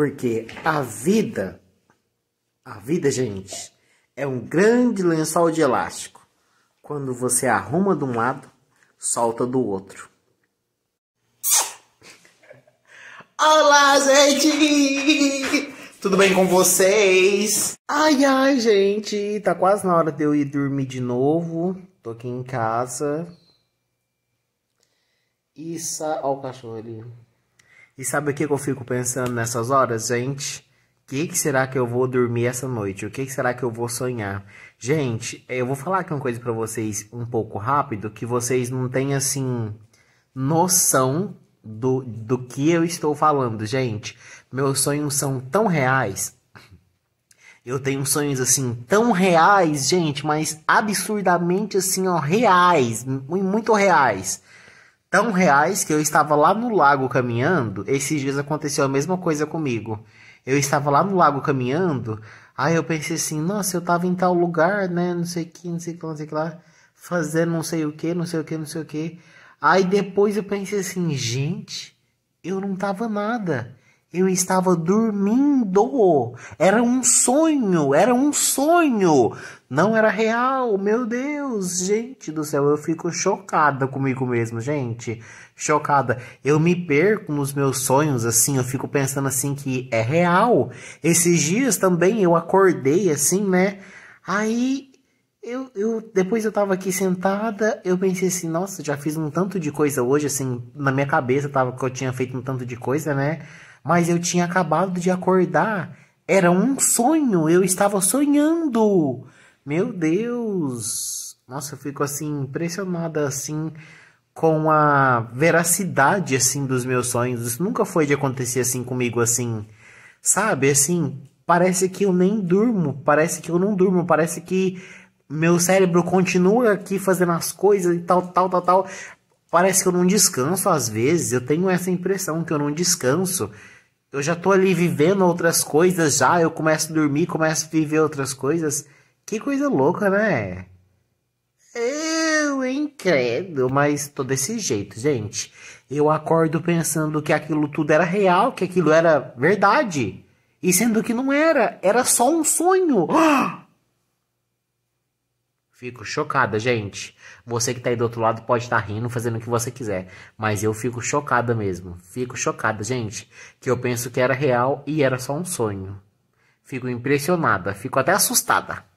Porque a vida, a vida, gente, é um grande lençol de elástico. Quando você arruma de um lado, solta do outro. Olá, gente! Tudo bem com vocês? Ai, ai, gente, tá quase na hora de eu ir dormir de novo. Tô aqui em casa. Isso sa... Ó o cachorro ali. E sabe o que, eu fico pensando nessas horas, gente? O que, que será que eu vou dormir essa noite? O que, que será que eu vou sonhar? Gente, eu vou falar aqui uma coisa para vocês um pouco rápido, que vocês não têm, assim, noção do, do que eu estou falando, gente. Meus sonhos são tão reais. Eu tenho sonhos assim tão reais, gente, mas absurdamente assim, ó, reais, muito reais tão reais que eu estava lá no lago caminhando. Esses dias aconteceu a mesma coisa comigo. Eu estava lá no lago caminhando, aí eu pensei assim, nossa, eu estava em tal lugar, né? Não sei o que, não sei o que, não sei o que lá, fazendo não sei o que, não sei o que, não sei o que. Aí depois eu pensei assim, gente, eu não tava nada. Eu estava dormindo. Era um sonho, era um sonho. Não era real. Meu Deus, gente do céu, eu fico chocada comigo mesmo, gente. Chocada. Eu me perco nos meus sonhos assim, eu fico pensando assim que é real. Esses dias também eu acordei assim, né? Aí eu, eu depois eu tava aqui sentada, eu pensei assim, nossa, já fiz um tanto de coisa hoje assim, na minha cabeça tava que eu tinha feito um tanto de coisa, né? mas eu tinha acabado de acordar. Era um sonho, eu estava sonhando. Meu Deus! Nossa, eu fico assim impressionada assim com a veracidade assim dos meus sonhos. Isso nunca foi de acontecer assim comigo assim. Sabe? Assim, parece que eu nem durmo, parece que eu não durmo, parece que meu cérebro continua aqui fazendo as coisas e tal, tal, tal, tal parece que eu não descanso às vezes, eu tenho essa impressão que eu não descanso. Eu já tô ali vivendo outras coisas já, eu começo a dormir, começo a viver outras coisas. Que coisa louca, né? Eu incrédulo, mas tô desse jeito, gente. Eu acordo pensando que aquilo tudo era real, que aquilo era verdade. E sendo que não era, era só um sonho. Ah! Fico chocada, gente. Você que tá aí do outro lado pode estar tá rindo, fazendo o que você quiser. Mas eu fico chocada mesmo. Fico chocada, gente. Que eu penso que era real e era só um sonho. Fico impressionada, fico até assustada.